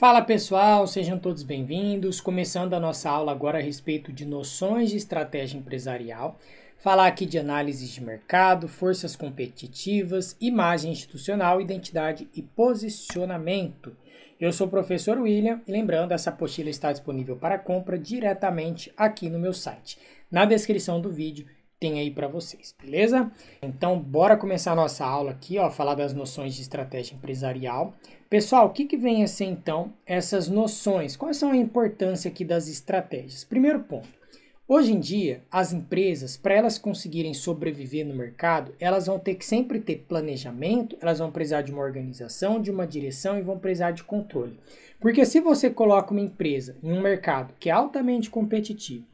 Fala pessoal, sejam todos bem-vindos. Começando a nossa aula agora a respeito de noções de estratégia empresarial. Falar aqui de análises de mercado, forças competitivas, imagem institucional, identidade e posicionamento. Eu sou o professor William e lembrando, essa apostila está disponível para compra diretamente aqui no meu site. Na descrição do vídeo tem aí para vocês, beleza? Então, bora começar a nossa aula aqui, ó, falar das noções de estratégia empresarial. Pessoal, o que, que vem a ser então essas noções? Qual é a importância aqui das estratégias? Primeiro ponto. Hoje em dia, as empresas, para elas conseguirem sobreviver no mercado, elas vão ter que sempre ter planejamento, elas vão precisar de uma organização, de uma direção e vão precisar de controle. Porque se você coloca uma empresa em um mercado que é altamente competitivo,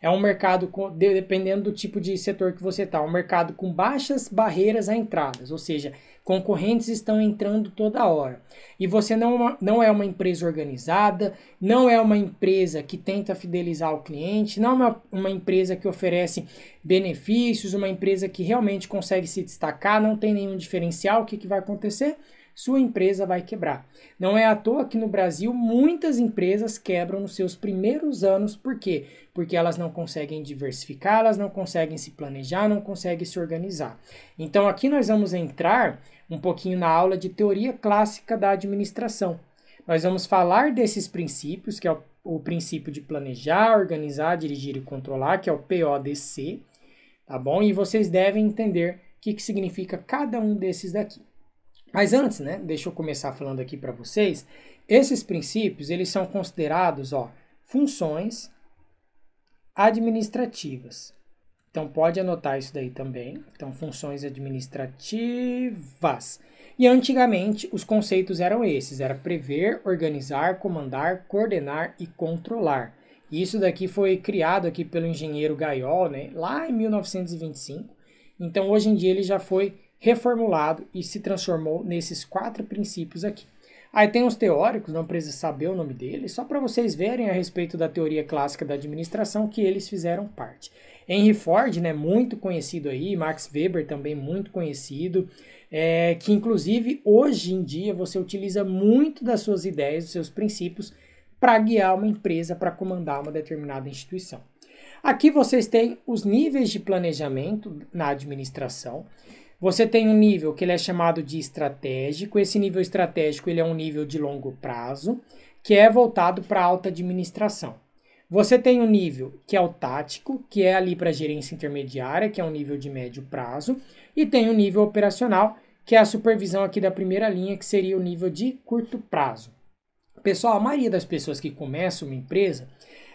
é um mercado, com, dependendo do tipo de setor que você está, um mercado com baixas barreiras a entradas, ou seja, Concorrentes estão entrando toda hora. E você não, é não é uma empresa organizada, não é uma empresa que tenta fidelizar o cliente, não é uma, uma empresa que oferece benefícios, uma empresa que realmente consegue se destacar, não tem nenhum diferencial. O que, que vai acontecer? sua empresa vai quebrar. Não é à toa que no Brasil muitas empresas quebram nos seus primeiros anos, por quê? Porque elas não conseguem diversificar, elas não conseguem se planejar, não conseguem se organizar. Então aqui nós vamos entrar um pouquinho na aula de teoria clássica da administração. Nós vamos falar desses princípios, que é o, o princípio de planejar, organizar, dirigir e controlar, que é o PODC, tá bom? E vocês devem entender o que, que significa cada um desses daqui. Mas antes, né, deixa eu começar falando aqui para vocês, esses princípios, eles são considerados, ó, funções administrativas. Então pode anotar isso daí também. Então funções administrativas. E antigamente os conceitos eram esses, era prever, organizar, comandar, coordenar e controlar. E isso daqui foi criado aqui pelo engenheiro Gaiol, né, lá em 1925. Então hoje em dia ele já foi reformulado e se transformou nesses quatro princípios aqui. Aí tem os teóricos, não precisa saber o nome deles, só para vocês verem a respeito da teoria clássica da administração que eles fizeram parte. Henry Ford, né, muito conhecido aí, Max Weber também muito conhecido, é, que inclusive hoje em dia você utiliza muito das suas ideias, dos seus princípios, para guiar uma empresa, para comandar uma determinada instituição. Aqui vocês têm os níveis de planejamento na administração você tem um nível que ele é chamado de estratégico. Esse nível estratégico ele é um nível de longo prazo, que é voltado para a alta administração. Você tem um nível que é o tático, que é ali para gerência intermediária, que é um nível de médio prazo, e tem o um nível operacional, que é a supervisão aqui da primeira linha, que seria o nível de curto prazo. Pessoal, a maioria das pessoas que começam uma empresa,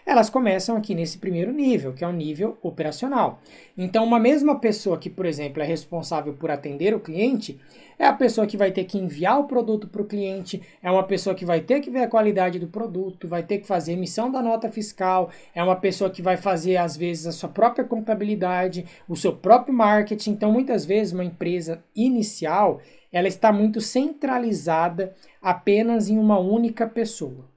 elas começam aqui nesse primeiro nível, que é o nível operacional. Então, uma mesma pessoa que, por exemplo, é responsável por atender o cliente, é a pessoa que vai ter que enviar o produto para o cliente, é uma pessoa que vai ter que ver a qualidade do produto, vai ter que fazer emissão da nota fiscal, é uma pessoa que vai fazer, às vezes, a sua própria contabilidade, o seu próprio marketing. Então, muitas vezes, uma empresa inicial, ela está muito centralizada apenas em uma única pessoa.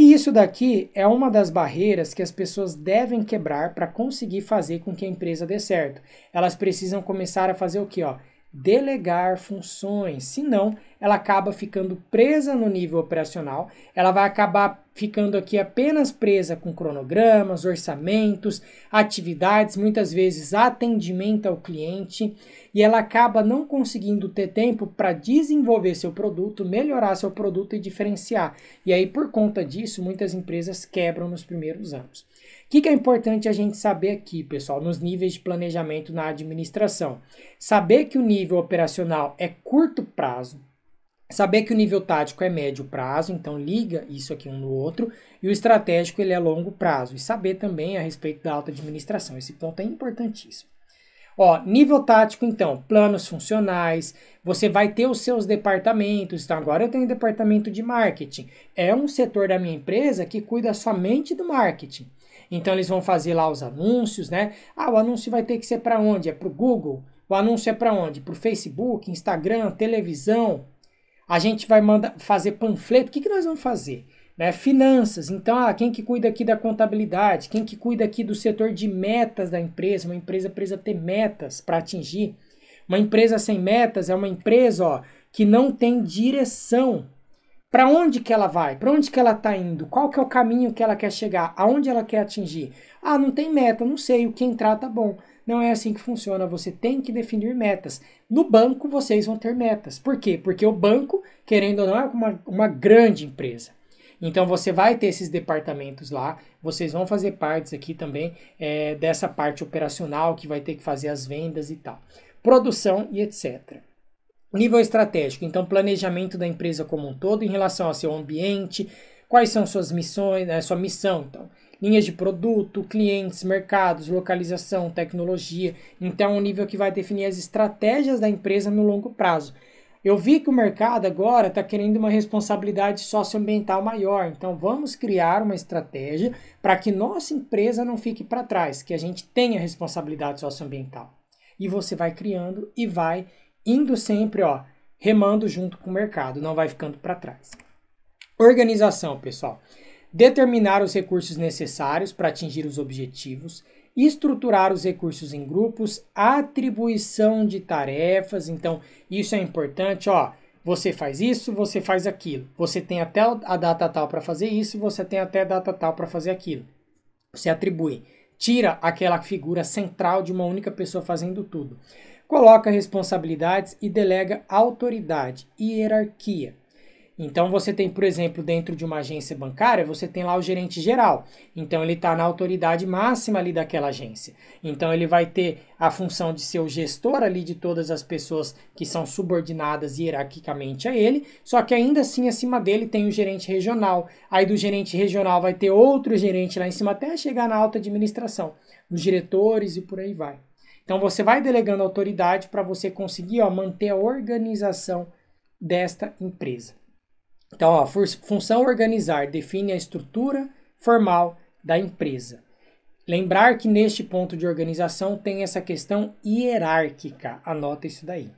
E isso daqui é uma das barreiras que as pessoas devem quebrar para conseguir fazer com que a empresa dê certo. Elas precisam começar a fazer o que? Ó, delegar funções, senão ela acaba ficando presa no nível operacional, ela vai acabar ficando aqui apenas presa com cronogramas, orçamentos, atividades, muitas vezes atendimento ao cliente, e ela acaba não conseguindo ter tempo para desenvolver seu produto, melhorar seu produto e diferenciar. E aí, por conta disso, muitas empresas quebram nos primeiros anos. O que, que, é importante a gente saber aqui, pessoal, nos níveis de planejamento na administração? Saber que o nível operacional é curto prazo, saber que o nível tático é médio prazo, então liga isso aqui um no outro, e o estratégico ele é longo prazo, e saber também a respeito da alta administração. Esse ponto é importantíssimo. Ó, nível tático, então, planos funcionais, você vai ter os seus departamentos. Então, agora eu tenho um departamento de marketing. É um setor da minha empresa que cuida somente do marketing. Então eles vão fazer lá os anúncios, né? Ah, o anúncio vai ter que ser para onde? É para o Google? O anúncio é para onde? Para o Facebook, Instagram, televisão. A gente vai mandar fazer panfleto. O que, que nós vamos fazer? Né? Finanças. Então, ah, quem que cuida aqui da contabilidade? Quem que cuida aqui do setor de metas da empresa? Uma empresa precisa ter metas para atingir. Uma empresa sem metas é uma empresa ó, que não tem direção para onde que ela vai? Para onde que ela está indo? Qual que é o caminho que ela quer chegar? Aonde ela quer atingir? Ah, não tem meta, não sei, o que entrar tá bom. Não é assim que funciona, você tem que definir metas. No banco vocês vão ter metas. Por quê? Porque o banco, querendo ou não, é uma, uma grande empresa. Então você vai ter esses departamentos lá, vocês vão fazer partes aqui também é, dessa parte operacional que vai ter que fazer as vendas e tal, produção e etc. Nível estratégico, então planejamento da empresa como um todo em relação ao seu ambiente, quais são suas missões, né, sua missão, então, linhas de produto, clientes, mercados, localização, tecnologia. Então, é um nível que vai definir as estratégias da empresa no longo prazo. Eu vi que o mercado agora está querendo uma responsabilidade socioambiental maior, então vamos criar uma estratégia para que nossa empresa não fique para trás, que a gente tenha responsabilidade socioambiental. E você vai criando e vai indo sempre, ó, remando junto com o mercado, não vai ficando para trás. Organização, pessoal. Determinar os recursos necessários para atingir os objetivos, estruturar os recursos em grupos, atribuição de tarefas, então isso é importante, ó. Você faz isso, você faz aquilo. Você tem até a data tal para fazer isso, você tem até a data tal para fazer aquilo. Você atribui. Tira aquela figura central de uma única pessoa fazendo tudo coloca responsabilidades e delega autoridade e hierarquia. Então você tem, por exemplo, dentro de uma agência bancária, você tem lá o gerente geral. Então ele está na autoridade máxima ali daquela agência. Então ele vai ter a função de ser o gestor ali de todas as pessoas que são subordinadas hierarquicamente a ele. Só que ainda assim, acima dele tem o gerente regional. Aí do gerente regional vai ter outro gerente lá em cima até chegar na alta administração, os diretores e por aí vai. Então você vai delegando autoridade para você conseguir ó, manter a organização desta empresa. Então, a função organizar define a estrutura formal da empresa. Lembrar que neste ponto de organização tem essa questão hierárquica. Anota isso daí.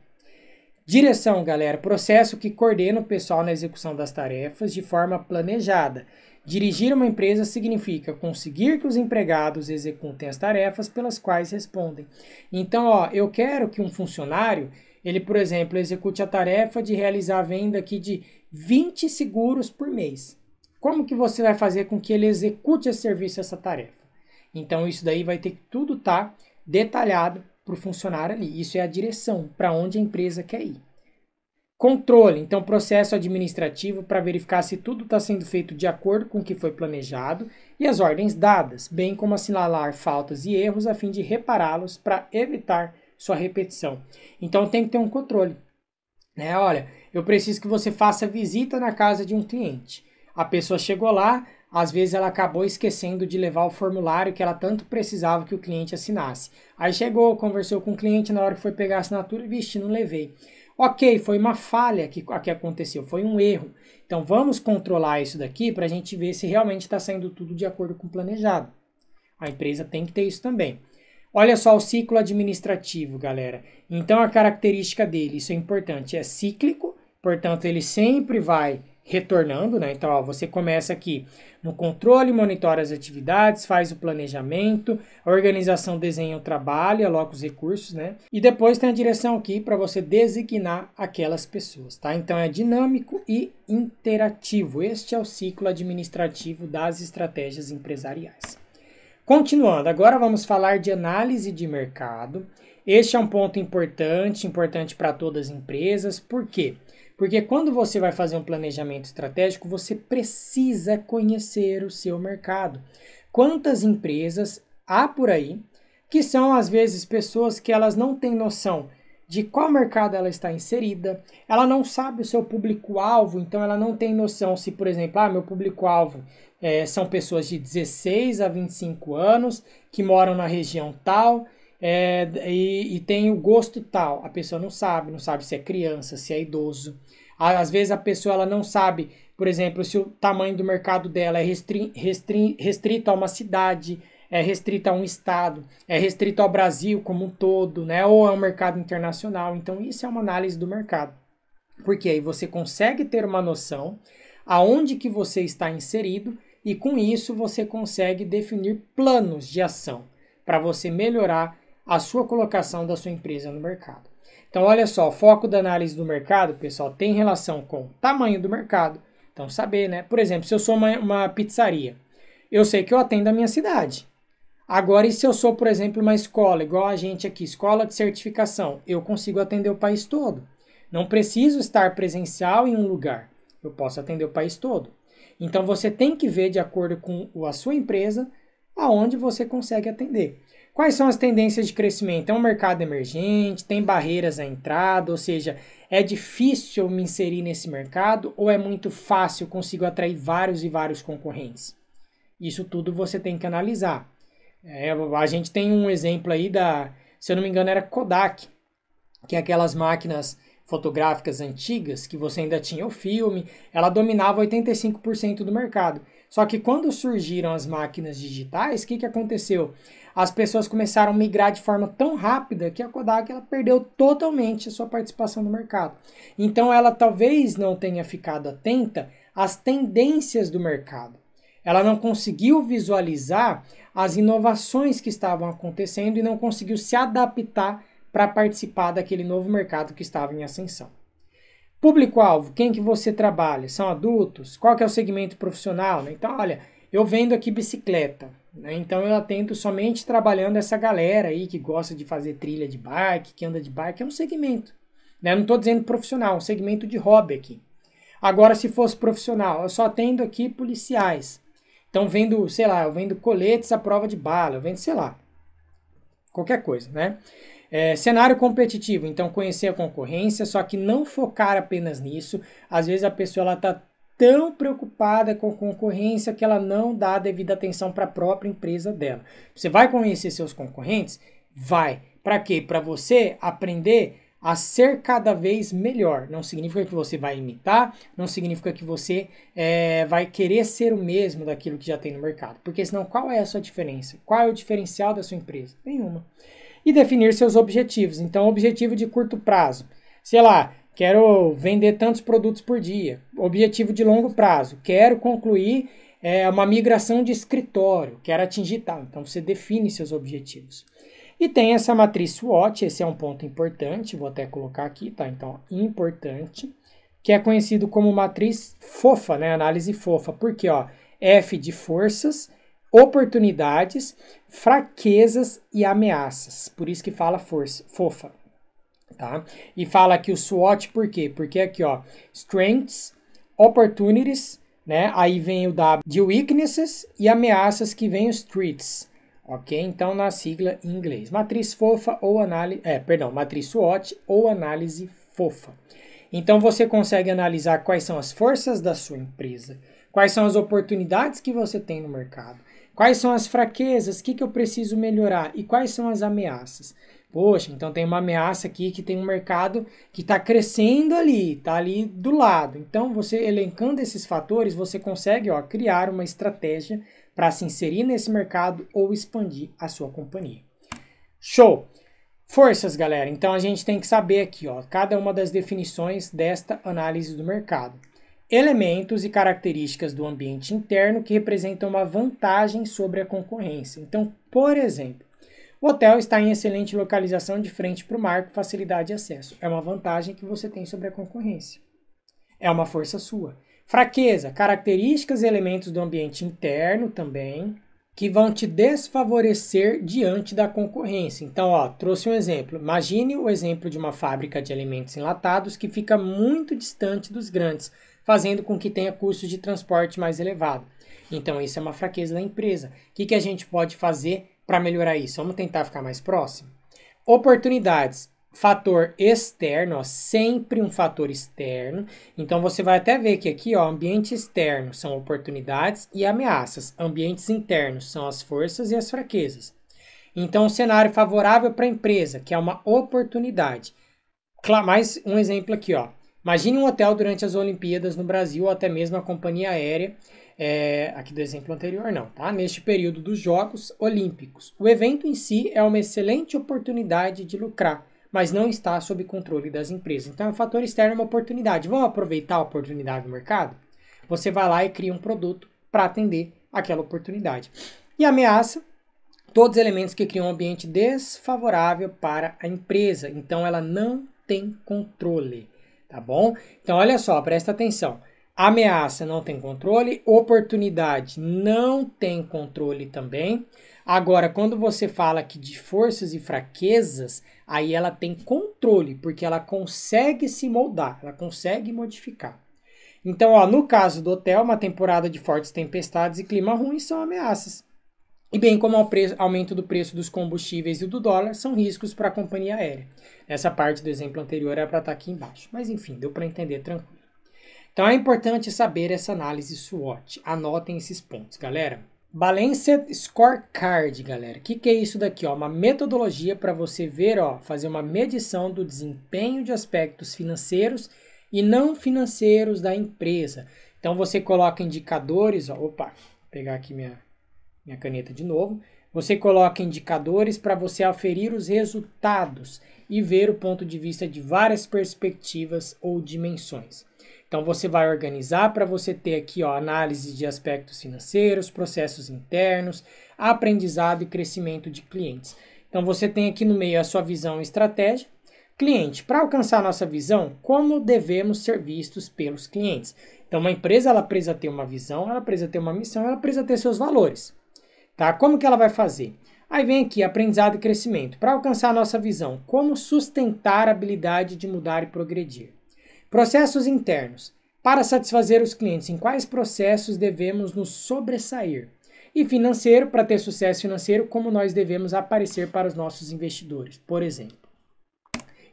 Direção, galera, processo que coordena o pessoal na execução das tarefas de forma planejada Dirigir uma empresa significa conseguir que os empregados executem as tarefas pelas quais respondem. Então, ó, eu quero que um funcionário, ele, por exemplo, execute a tarefa de realizar a venda aqui de 20 seguros por mês. Como que você vai fazer com que ele execute esse serviço, essa tarefa? Então, isso daí vai ter que tudo estar tá detalhado para o funcionário ali. Isso é a direção para onde a empresa quer ir. Controle, então processo administrativo para verificar se tudo está sendo feito de acordo com o que foi planejado e as ordens dadas, bem como assinalar faltas e erros a fim de repará-los para evitar sua repetição. Então tem que ter um controle. Né? Olha, eu preciso que você faça visita na casa de um cliente. A pessoa chegou lá, às vezes ela acabou esquecendo de levar o formulário que ela tanto precisava que o cliente assinasse. Aí chegou, conversou com o cliente na hora que foi pegar a assinatura, e vixe, não levei. Ok, foi uma falha que, que aconteceu, foi um erro. Então vamos controlar isso daqui para a gente ver se realmente está saindo tudo de acordo com o planejado. A empresa tem que ter isso também. Olha só o ciclo administrativo, galera. Então a característica dele, isso é importante, é cíclico, portanto ele sempre vai retornando, né? Então, ó, você começa aqui no controle, monitora as atividades, faz o planejamento, a organização desenha o trabalho, aloca os recursos, né? E depois tem a direção aqui para você designar aquelas pessoas, tá? Então, é dinâmico e interativo. Este é o ciclo administrativo das estratégias empresariais. Continuando, agora vamos falar de análise de mercado. Este é um ponto importante, importante para todas as empresas, por quê? Porque porque quando você vai fazer um planejamento estratégico, você precisa conhecer o seu mercado. Quantas empresas há por aí que são às vezes pessoas que elas não têm noção de qual mercado ela está inserida, ela não sabe o seu público-alvo, então ela não tem noção se, por exemplo, ah, meu público-alvo é, são pessoas de 16 a 25 anos que moram na região tal é, e, e, tem o gosto tal. A pessoa não sabe, não sabe se é criança, se é idoso. Às vezes a pessoa ela não sabe, por exemplo, se o tamanho do mercado dela é restri, restri, restrito a uma cidade, é restrito a um estado, é restrito ao Brasil como um todo, né? ou é um mercado internacional. Então isso é uma análise do mercado. Porque aí você consegue ter uma noção aonde que você está inserido e com isso você consegue definir planos de ação para você melhorar a sua colocação da sua empresa no mercado. Então, olha só, o foco da análise do mercado, pessoal, tem relação com o tamanho do mercado. Então, saber, né? Por exemplo, se eu sou uma, uma pizzaria, eu sei que eu atendo a minha cidade. Agora, e se eu sou, por exemplo, uma escola, igual a gente aqui, escola de certificação, eu consigo atender o país todo. Não preciso estar presencial em um lugar, eu posso atender o país todo. Então, você tem que ver, de acordo com a sua empresa, aonde você consegue atender. Quais são as tendências de crescimento? É um mercado emergente? Tem barreiras à entrada? Ou seja, é difícil me inserir nesse mercado ou é muito fácil? Consigo atrair vários e vários concorrentes? Isso tudo você tem que analisar. É, a gente tem um exemplo aí da, se eu não me engano, era Kodak, que é aquelas máquinas fotográficas antigas que você ainda tinha o filme, ela dominava 85% do mercado. Só que quando surgiram as máquinas digitais, o que, que aconteceu? As pessoas começaram a migrar de forma tão rápida que a Kodak ela perdeu totalmente a sua participação no mercado. Então ela talvez não tenha ficado atenta às tendências do mercado. Ela não conseguiu visualizar as inovações que estavam acontecendo e não conseguiu se adaptar para participar daquele novo mercado que estava em ascensão. Público-alvo, quem que você trabalha? São adultos? Qual que é o segmento profissional? Né? Então, olha, eu vendo aqui bicicleta, né? então eu atento somente trabalhando essa galera aí que gosta de fazer trilha de bike, que anda de bike, é um segmento. Né? Não estou dizendo profissional, é um segmento de hobby aqui. Agora, se fosse profissional, eu só atendo aqui policiais. Então, vendo, sei lá, eu vendo coletes à prova de bala, eu vendo, sei lá, qualquer coisa, né? É, cenário competitivo, então conhecer a concorrência, só que não focar apenas nisso. Às vezes a pessoa está tão preocupada com concorrência que ela não dá a devida atenção para a própria empresa dela. Você vai conhecer seus concorrentes? Vai. Para quê? Para você aprender a ser cada vez melhor. Não significa que você vai imitar, não significa que você é, vai querer ser o mesmo daquilo que já tem no mercado. Porque senão, qual é a sua diferença? Qual é o diferencial da sua empresa? Nenhuma e definir seus objetivos. Então, objetivo de curto prazo, sei lá, quero vender tantos produtos por dia. Objetivo de longo prazo, quero concluir é, uma migração de escritório, quero atingir tal. Então, você define seus objetivos. E tem essa matriz SWOT, esse é um ponto importante, vou até colocar aqui, tá? Então, importante, que é conhecido como matriz fofa, né? Análise fofa, porque, ó, F de forças, oportunidades, fraquezas e ameaças. Por isso que fala força, fofa, tá? E fala aqui o SWOT por quê? Porque aqui, ó, strengths, opportunities, né? Aí vem o W de weaknesses e ameaças que vem os threats. OK? Então na sigla em inglês, matriz fofa ou análise, é, perdão, matriz SWOT ou análise fofa. Então você consegue analisar quais são as forças da sua empresa, quais são as oportunidades que você tem no mercado, Quais são as fraquezas? O que, que eu preciso melhorar? E quais são as ameaças? Poxa, então tem uma ameaça aqui que tem um mercado que está crescendo ali, está ali do lado. Então, você elencando esses fatores, você consegue ó, criar uma estratégia para se inserir nesse mercado ou expandir a sua companhia. Show! Forças, galera. Então a gente tem que saber aqui, ó, cada uma das definições desta análise do mercado elementos e características do ambiente interno que representam uma vantagem sobre a concorrência. Então, por exemplo, o hotel está em excelente localização de frente para o mar com facilidade de acesso. É uma vantagem que você tem sobre a concorrência. É uma força sua. Fraqueza, características e elementos do ambiente interno também que vão te desfavorecer diante da concorrência. Então, ó, trouxe um exemplo. Imagine o exemplo de uma fábrica de alimentos enlatados que fica muito distante dos grandes fazendo com que tenha custo de transporte mais elevado. Então, isso é uma fraqueza da empresa. O que, que a gente pode fazer para melhorar isso? Vamos tentar ficar mais próximo? Oportunidades. Fator externo, ó, sempre um fator externo. Então você vai até ver que aqui, ó, ambiente externo são oportunidades e ameaças. Ambientes internos são as forças e as fraquezas. Então, um cenário favorável para a empresa, que é uma oportunidade. Mais um exemplo aqui, ó. Imagine um hotel durante as Olimpíadas no Brasil ou até mesmo a companhia aérea, é, aqui do exemplo anterior não, tá? Neste período dos Jogos Olímpicos. O evento em si é uma excelente oportunidade de lucrar, mas não está sob controle das empresas. Então, o é fator externo é uma oportunidade. Vamos aproveitar a oportunidade do mercado? Você vai lá e cria um produto para atender aquela oportunidade. E ameaça todos os elementos que criam um ambiente desfavorável para a empresa. Então, ela não tem controle tá bom? Então, olha só, presta atenção. Ameaça não tem controle, oportunidade não tem controle também. Agora, quando você fala que de forças e fraquezas, aí ela tem controle, porque ela consegue se moldar, ela consegue modificar. Então, ó, no caso do hotel, uma temporada de fortes tempestades e clima ruim são ameaças. E bem como o aumento do preço dos combustíveis e do dólar são riscos para a companhia aérea. Essa parte do exemplo anterior era para estar tá aqui embaixo, mas enfim, deu para entender tranquilo. Então é importante saber essa análise SWOT. Anotem esses pontos, galera. Balanced Scorecard, galera. O que, que é isso daqui? Ó? Uma metodologia para você ver, ó, fazer uma medição do desempenho de aspectos financeiros e não financeiros da empresa. Então você coloca indicadores, ó, opa, pegar aqui minha minha caneta de novo. Você coloca indicadores para você aferir os resultados e ver o ponto de vista de várias perspectivas ou dimensões. Então você vai organizar para você ter aqui ó, análise de aspectos financeiros, processos internos, aprendizado e crescimento de clientes. Então você tem aqui no meio a sua visão e estratégia. Cliente, para alcançar nossa visão, como devemos ser vistos pelos clientes? Então uma empresa ela precisa ter uma visão, ela precisa ter uma missão, ela precisa ter seus valores. Tá? Como que ela vai fazer? Aí vem aqui aprendizado e crescimento. Para alcançar nossa visão, como sustentar a habilidade de mudar e progredir? Processos internos. Para satisfazer os clientes, em quais processos devemos nos sobressair? E financeiro, para ter sucesso financeiro, como nós devemos aparecer para os nossos investidores, por exemplo.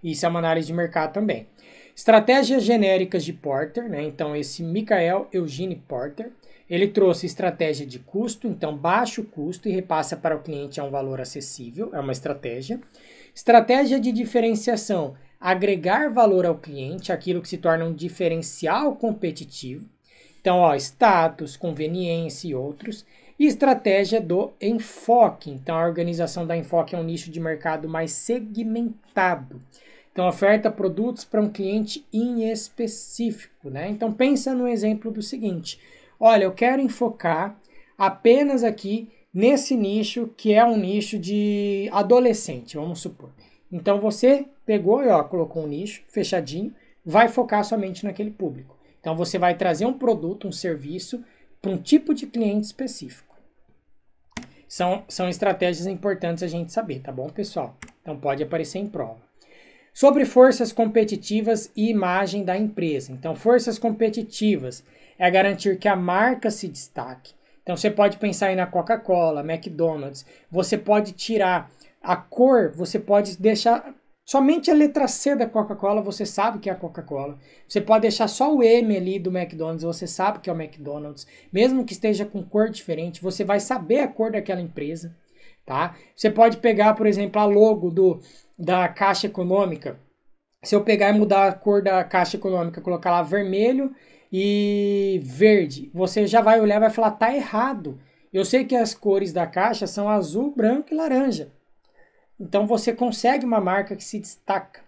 Isso é uma análise de mercado também. Estratégias genéricas de Porter, né? Então, esse Michael Eugene Porter ele trouxe estratégia de custo, então baixo custo e repassa para o cliente a um valor acessível, é uma estratégia. Estratégia de diferenciação, agregar valor ao cliente, aquilo que se torna um diferencial competitivo. Então, ó, status, conveniência e outros. E estratégia do enfoque. Então, a organização da enfoque é um nicho de mercado mais segmentado. Então, oferta produtos para um cliente em específico, né? Então, pensa no exemplo do seguinte: olha, eu quero enfocar apenas aqui nesse nicho que é um nicho de adolescente, vamos supor. Então você pegou e colocou um nicho fechadinho, vai focar somente naquele público. Então você vai trazer um produto, um serviço para um tipo de cliente específico. São, são estratégias importantes a gente saber, tá bom, pessoal? Então pode aparecer em prova. Sobre forças competitivas e imagem da empresa. Então, forças competitivas é garantir que a marca se destaque. Então, você pode pensar aí na Coca-Cola, McDonald's. Você pode tirar a cor, você pode deixar somente a letra C da Coca-Cola, você sabe que é a Coca-Cola. Você pode deixar só o M ali do McDonald's, você sabe que é o McDonald's. Mesmo que esteja com cor diferente, você vai saber a cor daquela empresa, tá? Você pode pegar, por exemplo, a logo do da Caixa Econômica, se eu pegar e mudar a cor da Caixa Econômica, colocar lá vermelho e verde, você já vai olhar e vai falar, tá errado. Eu sei que as cores da caixa são azul, branco e laranja. Então você consegue uma marca que se destaca.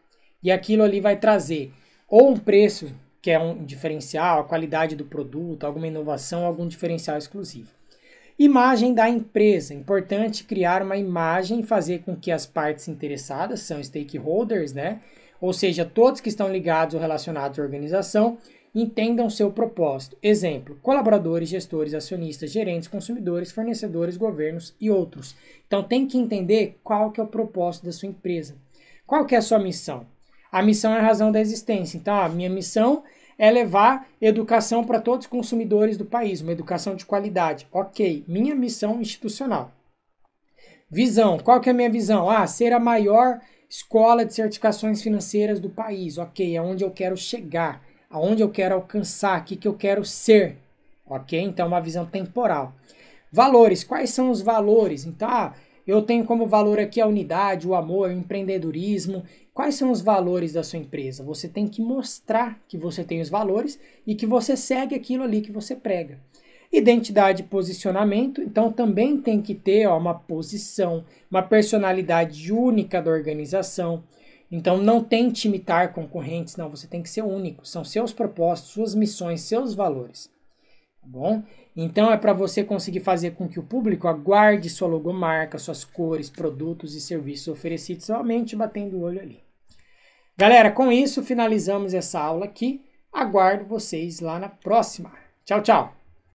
E aquilo ali vai trazer ou um preço, que é um diferencial, a qualidade do produto, alguma inovação, algum diferencial exclusivo. Imagem da empresa. Importante criar uma imagem, e fazer com que as partes interessadas, são stakeholders, né? Ou seja, todos que estão ligados ou relacionados à organização, entendam seu propósito. Exemplo: colaboradores, gestores, acionistas, gerentes, consumidores, fornecedores, governos e outros. Então tem que entender qual que é o propósito da sua empresa. Qual que é a sua missão? A missão é a razão da existência. Então, a ah, minha missão é levar educação para todos os consumidores do país, uma educação de qualidade. Ok, minha missão institucional. Visão, qual que é a minha visão? Ah, ser a maior escola de certificações financeiras do país. Ok, aonde eu quero chegar, aonde eu quero alcançar, o que, que eu quero ser. Ok, então uma visão temporal. Valores, quais são os valores? Então, ah, eu tenho como valor aqui a unidade, o amor, o empreendedorismo, Quais são os valores da sua empresa? Você tem que mostrar que você tem os valores e que você segue aquilo ali que você prega. Identidade e posicionamento, então também tem que ter ó, uma posição, uma personalidade única da organização. Então não tente imitar concorrentes, não, você tem que ser único. São seus propósitos, suas missões, seus valores. Tá bom? Então é para você conseguir fazer com que o público aguarde sua logomarca, suas cores, produtos e serviços oferecidos somente batendo o olho ali. Galera, com isso finalizamos essa aula aqui. Aguardo vocês lá na próxima. Tchau, tchau!